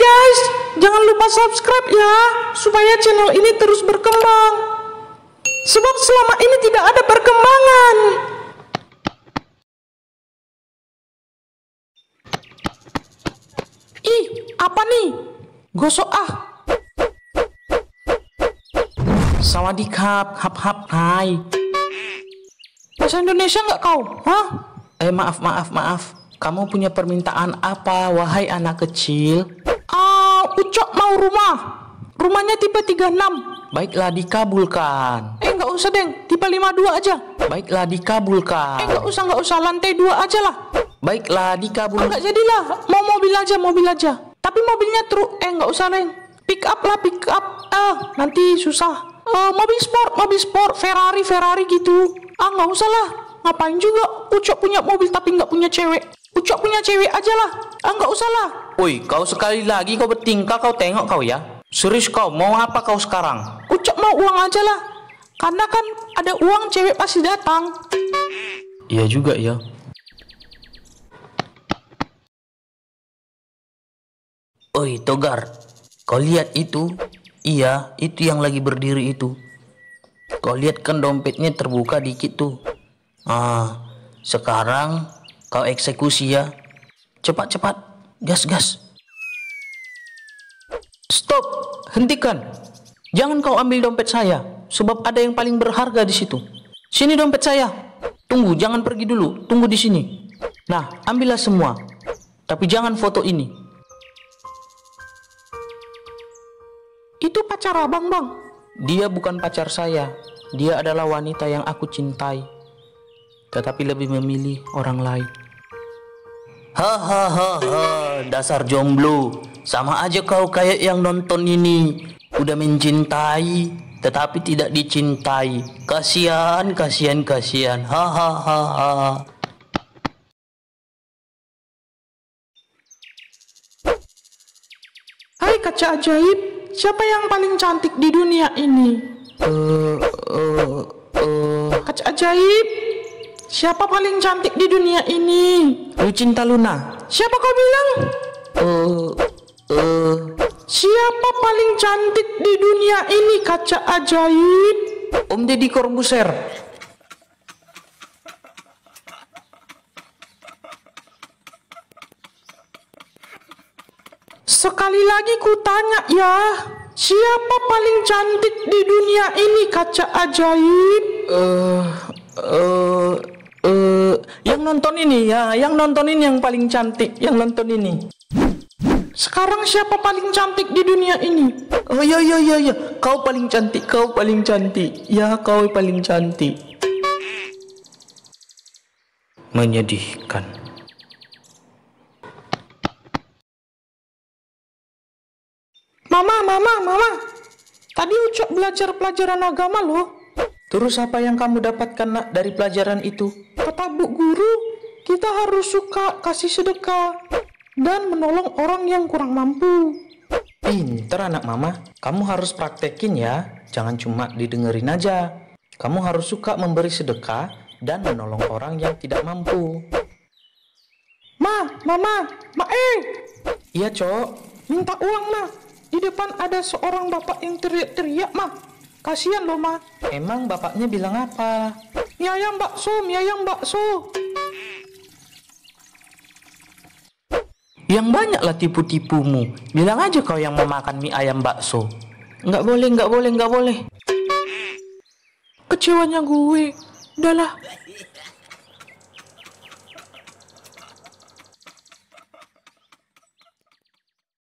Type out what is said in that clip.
guys, jangan lupa subscribe ya, supaya channel ini terus berkembang. Sebab selama ini tidak ada perkembangan. Ih, apa nih? Gosok ah. Sawadikap, hap-hap, hai. Bahasa Indonesia nggak kau? Hah? Eh, maaf, maaf, maaf. Kamu punya permintaan apa, wahai anak kecil? tipe 36. Baiklah dikabulkan. Eh nggak usah deng, tipe 52 aja. Baiklah dikabulkan. Eh nggak usah nggak usah lantai 2 aja lah. Baiklah dikabulkan Enggak jadilah, mau mobil aja, mobil aja. Tapi mobilnya truk, eh nggak usah deng. Pick up lah, pick up. Ah, eh, nanti susah. Eh, mobil sport, mobil sport, Ferrari, Ferrari gitu. Ah, nggak usah lah. Ngapain juga? Ucok punya mobil tapi nggak punya cewek. Ucok punya cewek aja lah. Ah, nggak usah lah. Woi, kau sekali lagi kau bertingkah kau tengok kau ya. Serius kau, mau apa kau sekarang? Ucap mau uang aja lah. Karena kan ada uang cewek pasti datang. Iya juga ya. Oi Togar, kau lihat itu? Iya, itu yang lagi berdiri itu. Kau lihat kan dompetnya terbuka dikit tuh. Ah, sekarang kau eksekusi ya. Cepat-cepat, gas-gas. Stop! hentikan. Jangan kau ambil dompet saya, sebab ada yang paling berharga di situ. Sini dompet saya. Tunggu, jangan pergi dulu. Tunggu di sini. Nah, ambillah semua. Tapi jangan foto ini. Itu pacar abang, bang. Dia bukan pacar saya. Dia adalah wanita yang aku cintai. Tetapi lebih memilih orang lain. Hahaha, dasar jomblo. Sama aja kau kayak yang nonton ini. Udah mencintai, tetapi tidak dicintai. Kasihan, kasihan, kasihan. Hahaha. Hai kaca ajaib, siapa yang paling cantik di dunia ini? Uh, uh, uh. Kaca ajaib, siapa paling cantik di dunia ini? Lucinta Luna. Siapa kau bilang? Uh, Uh, siapa paling cantik di dunia ini kaca ajaib? Om Deddy Corbuzier. Sekali lagi ku tanya ya, siapa paling cantik di dunia ini kaca ajaib? Eh, uh, eh, uh, eh, yang nonton ini ya, yang nonton ini yang paling cantik, yang nonton ini. Sekarang siapa paling cantik di dunia ini? Oh iya iya iya iya, kau paling cantik, kau paling cantik. Ya, kau paling cantik. Menyedihkan. Mama, mama, mama. Tadi Ucok belajar pelajaran agama loh. Terus apa yang kamu dapatkan nak dari pelajaran itu? Kata bu guru, kita harus suka kasih sedekah dan menolong orang yang kurang mampu. Pinter anak mama, kamu harus praktekin ya, jangan cuma didengerin aja. Kamu harus suka memberi sedekah dan menolong orang yang tidak mampu. Ma, mama, ma eh. Iya, cok. Minta uang, ma. Di depan ada seorang bapak yang teriak-teriak, ma. Kasihan loh, ma. Emang bapaknya bilang apa? Mie ayam bakso, mie ayam bakso. Yang banyaklah tipu-tipumu. Bilang aja kau yang mau makan mie ayam bakso. Nggak boleh, nggak boleh, nggak boleh. Kecewanya gue. Udahlah,